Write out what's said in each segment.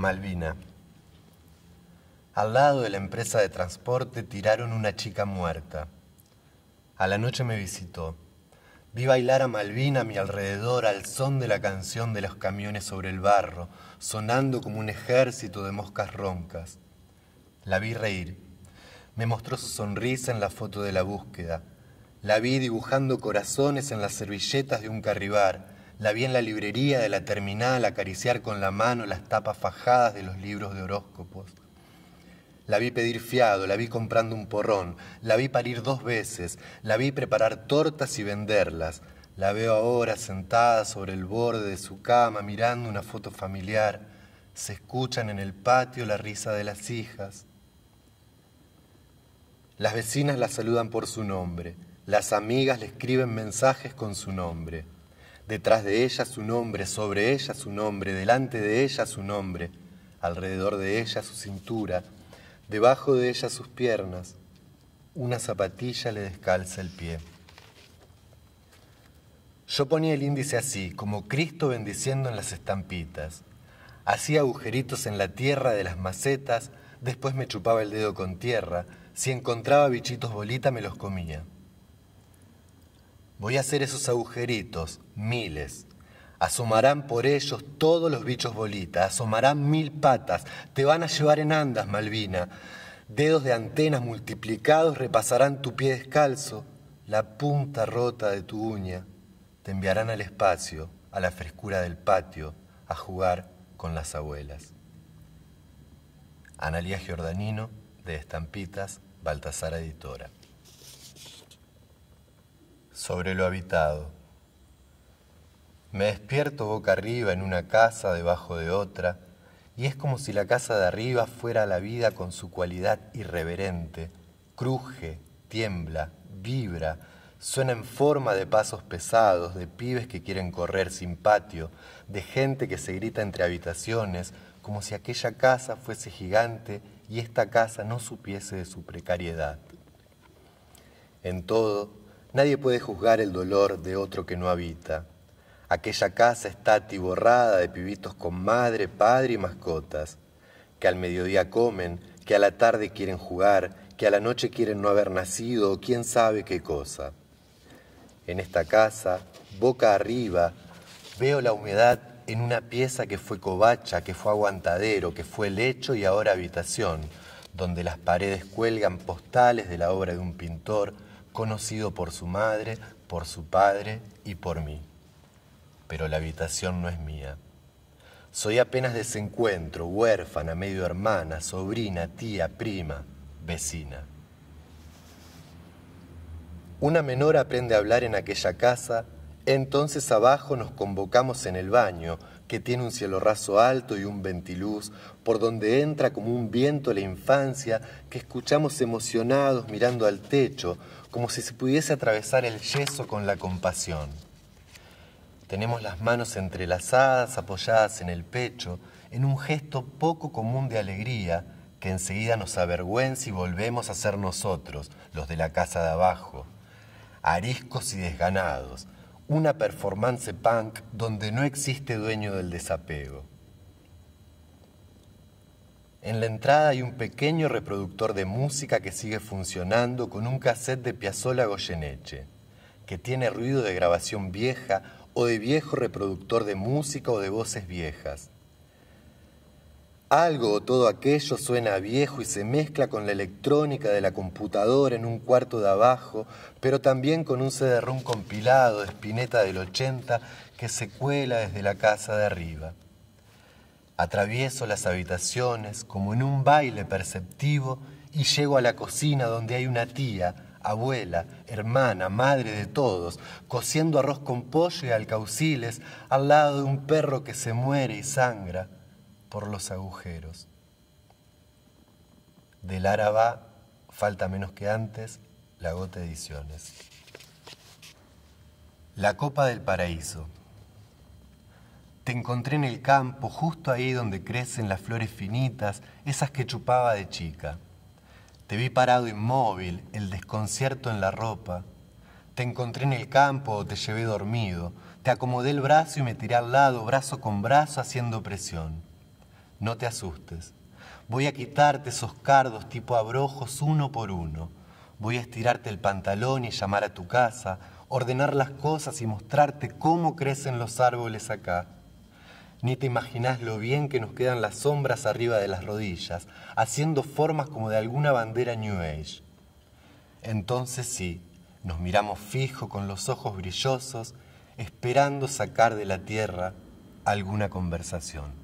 Malvina. Al lado de la empresa de transporte tiraron una chica muerta. A la noche me visitó. Vi bailar a Malvina a mi alrededor al son de la canción de los camiones sobre el barro, sonando como un ejército de moscas roncas. La vi reír. Me mostró su sonrisa en la foto de la búsqueda. La vi dibujando corazones en las servilletas de un carribar la vi en la librería de la terminal acariciar con la mano las tapas fajadas de los libros de horóscopos. La vi pedir fiado, la vi comprando un porrón, la vi parir dos veces, la vi preparar tortas y venderlas. La veo ahora sentada sobre el borde de su cama mirando una foto familiar. Se escuchan en el patio la risa de las hijas. Las vecinas la saludan por su nombre, las amigas le escriben mensajes con su nombre. Detrás de ella su nombre, sobre ella su nombre, delante de ella su nombre, alrededor de ella su cintura, debajo de ella sus piernas. Una zapatilla le descalza el pie. Yo ponía el índice así, como Cristo bendiciendo en las estampitas. Hacía agujeritos en la tierra de las macetas, después me chupaba el dedo con tierra, si encontraba bichitos bolita me los comía. Voy a hacer esos agujeritos, miles. Asomarán por ellos todos los bichos bolitas, asomarán mil patas, te van a llevar en andas, Malvina. Dedos de antenas multiplicados repasarán tu pie descalzo, la punta rota de tu uña. Te enviarán al espacio, a la frescura del patio, a jugar con las abuelas. Analía Giordanino, de Estampitas, Baltasar Editora sobre lo habitado. Me despierto boca arriba en una casa debajo de otra, y es como si la casa de arriba fuera la vida con su cualidad irreverente. Cruje, tiembla, vibra, suena en forma de pasos pesados, de pibes que quieren correr sin patio, de gente que se grita entre habitaciones, como si aquella casa fuese gigante y esta casa no supiese de su precariedad. En todo, Nadie puede juzgar el dolor de otro que no habita. Aquella casa está atiborrada de pibitos con madre, padre y mascotas, que al mediodía comen, que a la tarde quieren jugar, que a la noche quieren no haber nacido o quién sabe qué cosa. En esta casa, boca arriba, veo la humedad en una pieza que fue covacha, que fue aguantadero, que fue lecho y ahora habitación, donde las paredes cuelgan postales de la obra de un pintor, conocido por su madre, por su padre y por mí. Pero la habitación no es mía. Soy apenas desencuentro, huérfana, medio hermana, sobrina, tía, prima, vecina. Una menor aprende a hablar en aquella casa, entonces abajo nos convocamos en el baño, que tiene un cielo raso alto y un ventiluz, por donde entra como un viento la infancia, que escuchamos emocionados mirando al techo, como si se pudiese atravesar el yeso con la compasión. Tenemos las manos entrelazadas, apoyadas en el pecho, en un gesto poco común de alegría, que enseguida nos avergüenza y volvemos a ser nosotros, los de la casa de abajo, ariscos y desganados, una performance punk donde no existe dueño del desapego. En la entrada hay un pequeño reproductor de música que sigue funcionando con un cassette de Piazzolla Goyeneche, que tiene ruido de grabación vieja o de viejo reproductor de música o de voces viejas. Algo o todo aquello suena viejo y se mezcla con la electrónica de la computadora en un cuarto de abajo, pero también con un cederrón compilado de espineta del 80 que se cuela desde la casa de arriba. Atravieso las habitaciones como en un baile perceptivo y llego a la cocina donde hay una tía, abuela, hermana, madre de todos, cociendo arroz con pollo y alcauciles al lado de un perro que se muere y sangra por los agujeros. Del árabe falta menos que antes, la gota de ediciones. La copa del paraíso. Te encontré en el campo, justo ahí donde crecen las flores finitas, esas que chupaba de chica. Te vi parado inmóvil, el desconcierto en la ropa. Te encontré en el campo o te llevé dormido. Te acomodé el brazo y me tiré al lado, brazo con brazo, haciendo presión. No te asustes. Voy a quitarte esos cardos tipo abrojos uno por uno. Voy a estirarte el pantalón y llamar a tu casa, ordenar las cosas y mostrarte cómo crecen los árboles acá. Ni te imaginas lo bien que nos quedan las sombras arriba de las rodillas, haciendo formas como de alguna bandera New Age. Entonces sí, nos miramos fijo con los ojos brillosos, esperando sacar de la tierra alguna conversación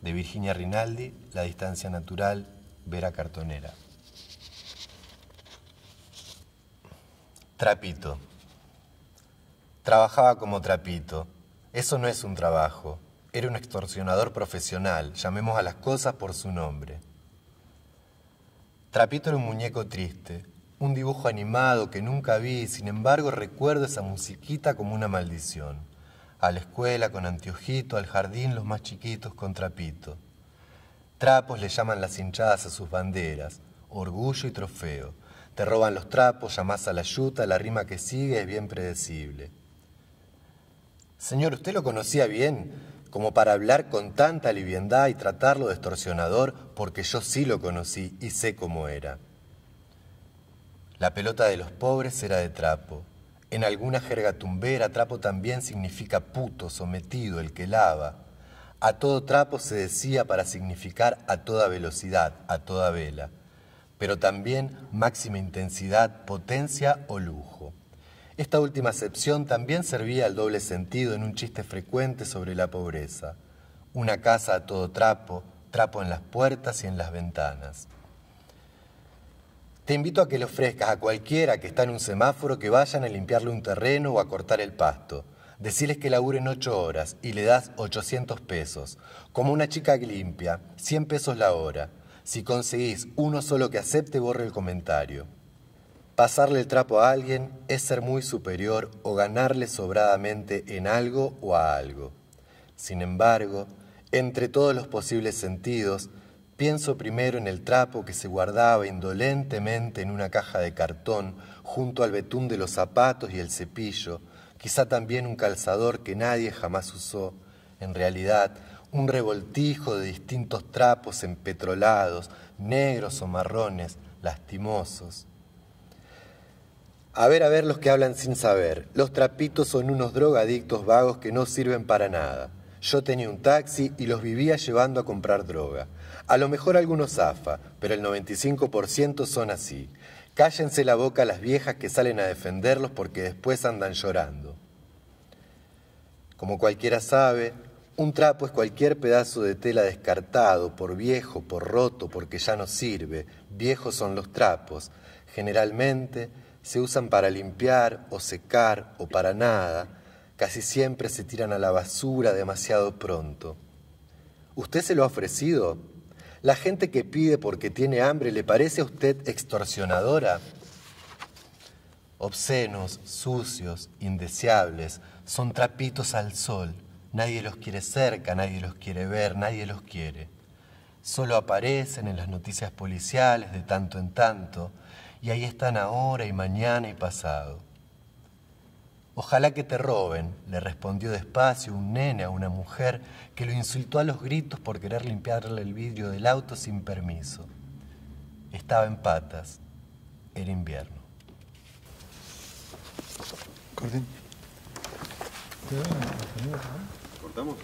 de Virginia Rinaldi, La distancia natural, Vera Cartonera. Trapito. Trabajaba como trapito. Eso no es un trabajo. Era un extorsionador profesional. Llamemos a las cosas por su nombre. Trapito era un muñeco triste, un dibujo animado que nunca vi, sin embargo recuerdo esa musiquita como una maldición a la escuela con anteojito, al jardín los más chiquitos con trapito. Trapos le llaman las hinchadas a sus banderas, orgullo y trofeo. Te roban los trapos, llamás a la yuta, la rima que sigue es bien predecible. Señor, ¿usted lo conocía bien como para hablar con tanta liviandad y tratarlo de extorsionador? Porque yo sí lo conocí y sé cómo era. La pelota de los pobres era de trapo, en alguna jerga tumbera, trapo también significa puto, sometido, el que lava. A todo trapo se decía para significar a toda velocidad, a toda vela, pero también máxima intensidad, potencia o lujo. Esta última acepción también servía al doble sentido en un chiste frecuente sobre la pobreza. Una casa a todo trapo, trapo en las puertas y en las ventanas. Te invito a que le ofrezcas a cualquiera que está en un semáforo que vayan a limpiarle un terreno o a cortar el pasto. Decirles que laburen ocho horas y le das 800 pesos. Como una chica que limpia, 100 pesos la hora. Si conseguís uno solo que acepte, borre el comentario. Pasarle el trapo a alguien es ser muy superior o ganarle sobradamente en algo o a algo. Sin embargo, entre todos los posibles sentidos, Pienso primero en el trapo que se guardaba indolentemente en una caja de cartón junto al betún de los zapatos y el cepillo, quizá también un calzador que nadie jamás usó, en realidad un revoltijo de distintos trapos empetrolados, negros o marrones, lastimosos. A ver, a ver los que hablan sin saber, los trapitos son unos drogadictos vagos que no sirven para nada. Yo tenía un taxi y los vivía llevando a comprar droga. A lo mejor algunos zafa, pero el 95% son así. Cállense la boca a las viejas que salen a defenderlos porque después andan llorando. Como cualquiera sabe, un trapo es cualquier pedazo de tela descartado, por viejo, por roto, porque ya no sirve. Viejos son los trapos. Generalmente se usan para limpiar o secar o para nada casi siempre se tiran a la basura demasiado pronto. ¿Usted se lo ha ofrecido? ¿La gente que pide porque tiene hambre le parece a usted extorsionadora? Obscenos, sucios, indeseables, son trapitos al sol. Nadie los quiere cerca, nadie los quiere ver, nadie los quiere. Solo aparecen en las noticias policiales de tanto en tanto, y ahí están ahora y mañana y pasado. Ojalá que te roben, le respondió despacio un nene a una mujer que lo insultó a los gritos por querer limpiarle el vidrio del auto sin permiso. Estaba en patas. Era invierno. ¿Cortamos?